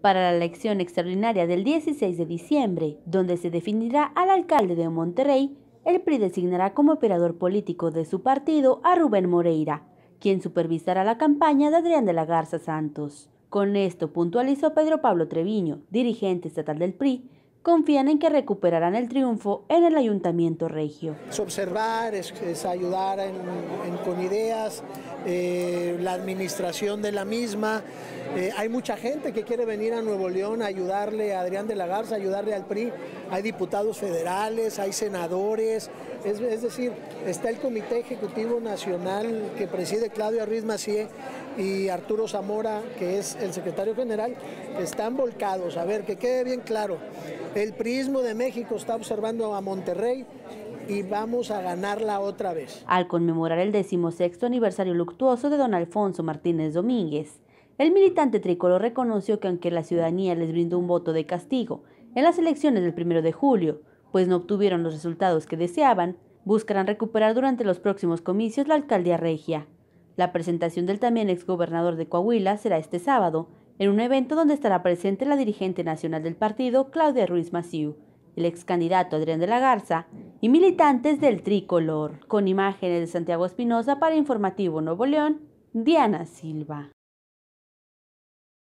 para la elección extraordinaria del 16 de diciembre, donde se definirá al alcalde de Monterrey, el PRI designará como operador político de su partido a Rubén Moreira, quien supervisará la campaña de Adrián de la Garza Santos. Con esto puntualizó Pedro Pablo Treviño, dirigente estatal del PRI, confían en que recuperarán el triunfo en el Ayuntamiento Regio. Es observar, es, ayudar con ideas, eh, la administración de la misma. Eh, hay mucha gente que quiere venir a Nuevo León a ayudarle a Adrián de la Garza, ayudarle al PRI. Hay diputados federales, hay senadores, es, decir, está el Comité Ejecutivo Nacional que preside Claudio Arriz Macié y Arturo Zamora, que es el secretario general, están volcados. A ver, que quede bien claro, el prismo de México está observando a Monterrey y vamos a ganarla otra vez. Al conmemorar el decimosexto aniversario luctuoso de don Alfonso Martínez Domínguez, el militante tricolor reconoció que aunque la ciudadanía les brindó un voto de castigo en las elecciones del primero de julio, pues no obtuvieron los resultados que deseaban, buscarán recuperar durante los próximos comicios la alcaldía regia. La presentación del también exgobernador de Coahuila será este sábado, en un evento donde estará presente la dirigente nacional del partido, Claudia Ruiz Maciú el ex candidato Adrián de la Garza, y militantes del tricolor, con imágenes de Santiago Espinosa para Informativo Nuevo León, Diana Silva.